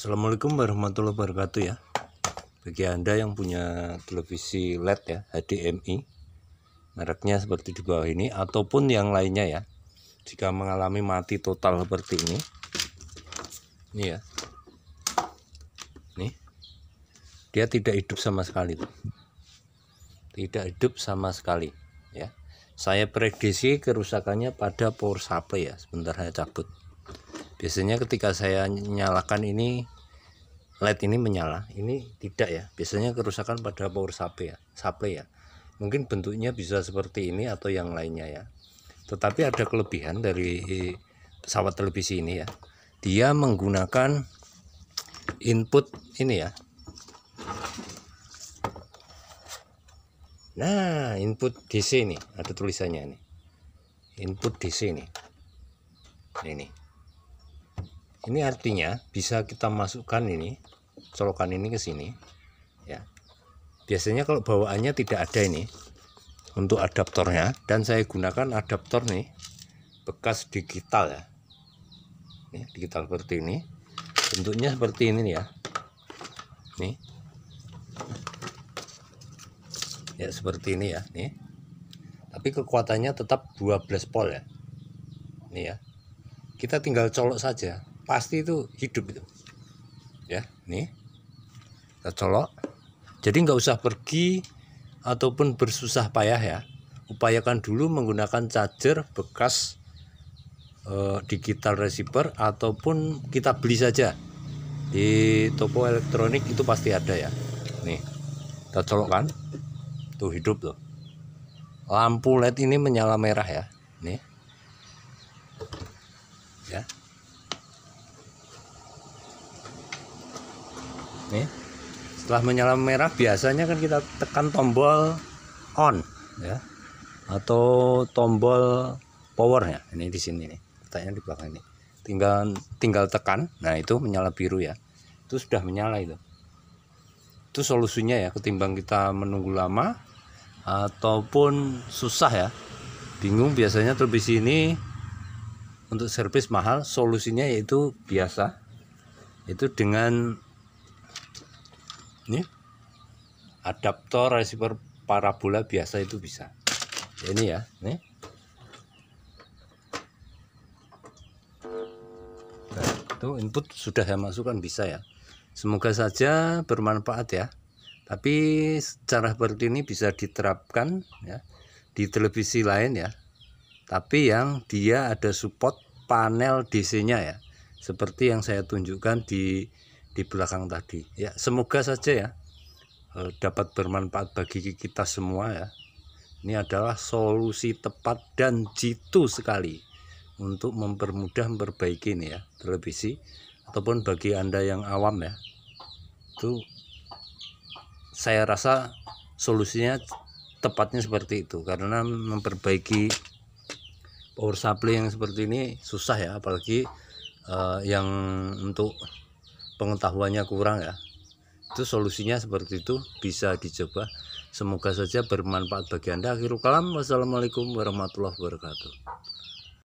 Assalamualaikum warahmatullahi wabarakatuh ya Bagi anda yang punya televisi LED ya HDMI Mereknya seperti di bawah ini Ataupun yang lainnya ya Jika mengalami mati total seperti ini Ini ya ini, Dia tidak hidup sama sekali Tidak hidup sama sekali ya Saya prediksi kerusakannya pada power supply ya Sebentar saya cabut biasanya ketika saya nyalakan ini LED ini menyala ini tidak ya biasanya kerusakan pada power supply ya supply ya mungkin bentuknya bisa seperti ini atau yang lainnya ya tetapi ada kelebihan dari eh, pesawat televisi ini ya dia menggunakan input ini ya Nah, input DC ini ada tulisannya ini. Input DC ini. Ini ini artinya bisa kita masukkan ini colokan ini ke sini ya biasanya kalau bawaannya tidak ada ini untuk adaptornya dan saya gunakan adaptor nih bekas digital ya ini digital seperti ini bentuknya seperti ini ya nih ya seperti ini ya nih tapi kekuatannya tetap 12 volt ya ini ya kita tinggal colok saja pasti itu hidup itu ya nih kita colok jadi nggak usah pergi ataupun bersusah payah ya upayakan dulu menggunakan charger bekas eh, digital receiver ataupun kita beli saja di toko elektronik itu pasti ada ya nih kita colokkan tuh hidup tuh lampu led ini menyala merah ya nih ya Nih. Setelah menyala merah biasanya kan kita tekan tombol on ya. Atau tombol power ya. Ini di sini nih. Tanya di belakang ini. Tinggal tinggal tekan. Nah, itu menyala biru ya. Itu sudah menyala itu. Itu solusinya ya ketimbang kita menunggu lama ataupun susah ya. Bingung biasanya di sini untuk servis mahal solusinya yaitu biasa itu dengan ini adaptor receiver parabola biasa itu bisa ya, ini ya ini nah, itu input sudah saya masukkan bisa ya semoga saja bermanfaat ya tapi secara seperti ini bisa diterapkan ya di televisi lain ya tapi yang dia ada support panel DC nya ya seperti yang saya tunjukkan di di belakang tadi ya semoga saja ya eh, dapat bermanfaat bagi kita semua ya ini adalah solusi tepat dan jitu sekali untuk mempermudah memperbaiki ini ya televisi ataupun bagi anda yang awam ya itu saya rasa solusinya tepatnya seperti itu karena memperbaiki power supply yang seperti ini susah ya apalagi uh, yang untuk pengetahuannya kurang ya itu solusinya seperti itu bisa dicoba semoga saja bermanfaat bagi anda akhirul kalam wassalamualaikum warahmatullahi wabarakatuh